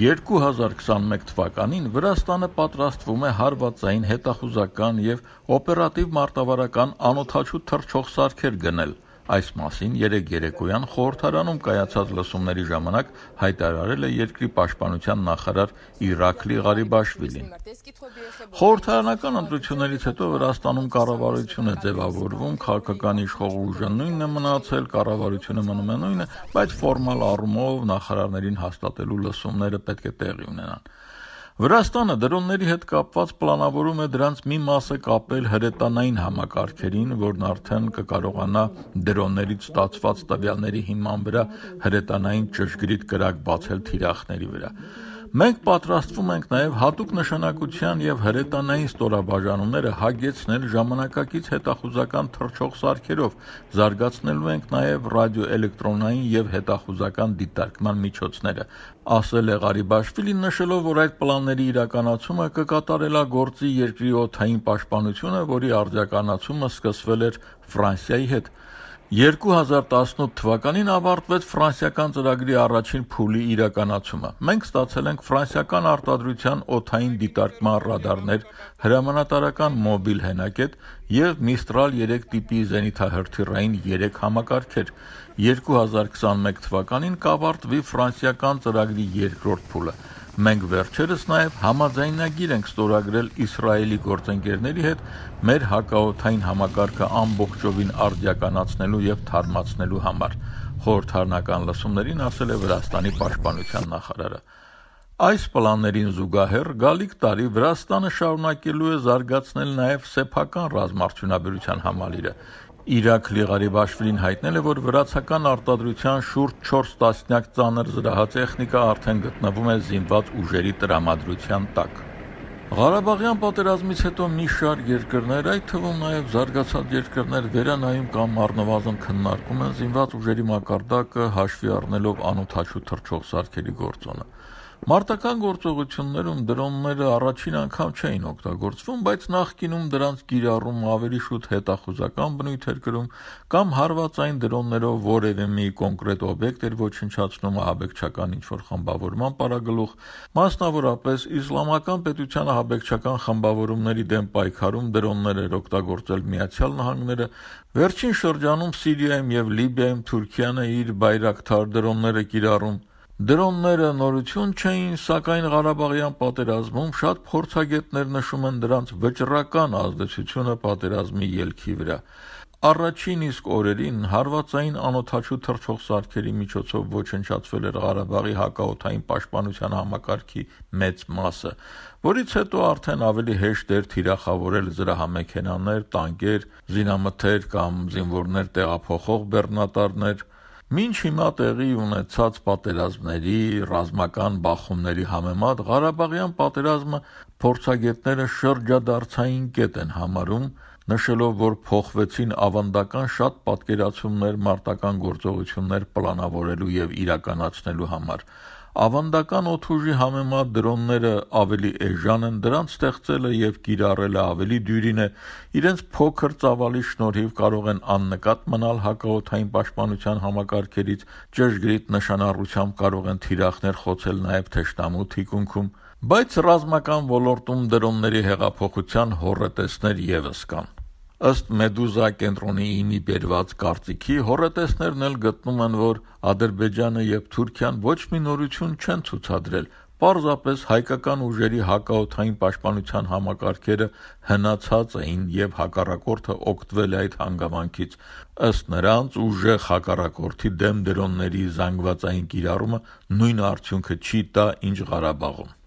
2021 թվականին Վրաստանը պատրաստվում է հարվածային հետախուզական եւ օպերատիվ մարտավարական անօթաչու թռչող սարքեր գնել – Այս մասին երեկ երեկոյան խորհրդարանում կայացած լսումների ժամանակ հայտարարել է երկրի պաշտպանության նախարար Իրակլի Ղարիբաշվիլին։ Խորհրդարանական ընտրություններից հետո Վրաստանում կառավարություն է ձևավորվում, քաղաքական իշխող ուժը նույնն է մնացել, կառավարությունը մնում է նույնը, բայց ֆորմալ առումով նախարարներին հաստատելու լսումները պետք է տեղի ունենան։ Վրաստանը դրոնների հետ կապված պլանավորում է դրանց մի մասը կապել հրետանային համակարգերին, որն արդեն կկարողանա դրոններից ստացված տվյալների հիման վրա հրետանային ճշգրիտ կրակ բացել թիրախների վրա։ Մենք պատրաստվում ենք նաև հատուկ նշանակության եւ հրետանային ստորաբաժանումները հագեցնել ժամանակակից հետախուզական թռչող սարքերով, զարգացնելու ենք նաև ռադիոէլեկտրոնային եւ հետախուզական դիտարկման միջոցները, ասել է Ղարիբաշվիլին նշելով, որ այդ պլանների իրականացումը կկատարելա գործի երկրի օթային պաշտպանությունը, որի արձագանացումը սկսվել էր Ֆրանսիայի հետ։ 2018 թվականին ավարտվեց ֆրանսիական ծրագրի առաջին փուլի իրականացումը։ Մենք ստացել ենք ֆրանսիական արտադրության օթային դիտարկման ռադարներ, հրամանատարական մոբիլ հենակետ եւ Mistral 3 տիպի զենիթահրթիռային 3 համակարգեր։ 2021 թվականին կավարտվի ֆրանսիական ծրագրի երկրորդ փուլը։ Մենք վերջերս նաև համաձայնագիր ենք ստորագրել Իսրայելի գործընկերների հետ մեր հակաօթային համակարգը ամբողջովին արդիականացնելու եւ թարմացնելու համար։ Խորհրդարանական լսումներին ասել է Վրաստանի պաշտպանության նախարարը։ Այս պլաններին զուգահեռ գալիք տարի Վրաստանը շարունակելու է զարգացնել նաև սեփական ռազմարդյունաբերության համալիրը։ Իրաք Լիղարիբաշվիլին հայտնել է, որ վրացական արտադրության շուրջ 4 տասնյակ ծանր զրահատեխնիկա արդեն գտնվում է զինված ուժերի տրամադրության տակ։ Ղարաբաղյան պատերազմից հետո մի շարք երկրներ, այդ թվում նաև զարգացած երկրներ վերանայում կամ առնվազն քննարկում են զինված ուժերի մակարդակը հաշվի առնելով անօթաչու թռչող սարքերի գործոնը։ Մարտական գործողություններում դրոնները առաջին անգամ չէին օգտագործվում, բայց նախկինում դրանց կիրառումը ավելի շուտ հետախուզական բնույթ էր կրում կամ հարվածային դրոններով որևէ մի կոնկրետ օբյեկտ էր ոչնչացնում ահաբեկչական ինչ-որ խմբավորման պարագլուխ, մասնավորապես իսլամական պետության ահաբեկչական խմբավորումների դեմ պայքարում դրոններ էր օգտագործել Միացյալ Նահանգները, վերջին շրջանում Սիրիայում եւ Լիբիայում Թուրքիան իր բայրակտար դրոնները կիրառում Դրոնները նորություն չէին, սակայն Ղարաբաղյան պատերազմում շատ փորձագետներ նշում են դրանց վճռական ազդեցությունը պատերազմի ելքի վրա։ Առաջին իսկ օրերին հարվածային անօթաչու թռչող սարքերի միջոցով ոչնչացվել էր Ղարաբաղի հակաօթային պաշտպանության համակարգի մեծ մասը, որից հետո արդեն ավելի հեշտ էր թիրախավորել զրահամեքենաներ, տանկեր, զինամթեր կամ զինվորներ տեղափոխող բեռնատարներ, Մինչ հիմա տեղի ունեցած պատերազմների, ռազմական բախումների համեմատ Ղարաբաղյան պատերազմը փորձագետները շրջադարձային կետ են համարում նշելով, որ փոխվեցին ավանդական շատ պատկերացումներ մարտական գործողություններ պլանավորելու եւ իրականացնելու համար։ Ավանդական օթուժի համեմատ դրոնները ավելի էժան են, դրանց ստեղծելը եւ կիրառելը ավելի դյուրին է։ Իրենց փոքր ծավալի շնորհիվ կարող են աննկատ մնալ հակաօթային պաշտպանության համակարգերից, ճշգրիտ նշանառությամբ կարող են թիրախներ խոցել նաեւ թեշտամու թիկունքում։ Բայց ռազմական ոլորտում դրումների հեղափոխության հորրետեսներ եւս կան։ Ըստ Մեդուզա կենտրոնի իմի բերված կարծիքի հորրետեսներն էլ գտնում են, որ Ադրբեջանը եւ Թուրքիան ոչ մի նորություն չեն ցուցադրել, Պարզապես հայկական ուժերի հակաօթային պաշտպանության համակարգերը հնացած էին եւ հակառակորդը օգտվել այդ հանգամանքից։ Ըստ նրանց ուժեղ հակառակորդի դեմ դրոնների զանգվածային կիրառումը նույն արդյունքը չի տա, ինչ Ղարաբաղում։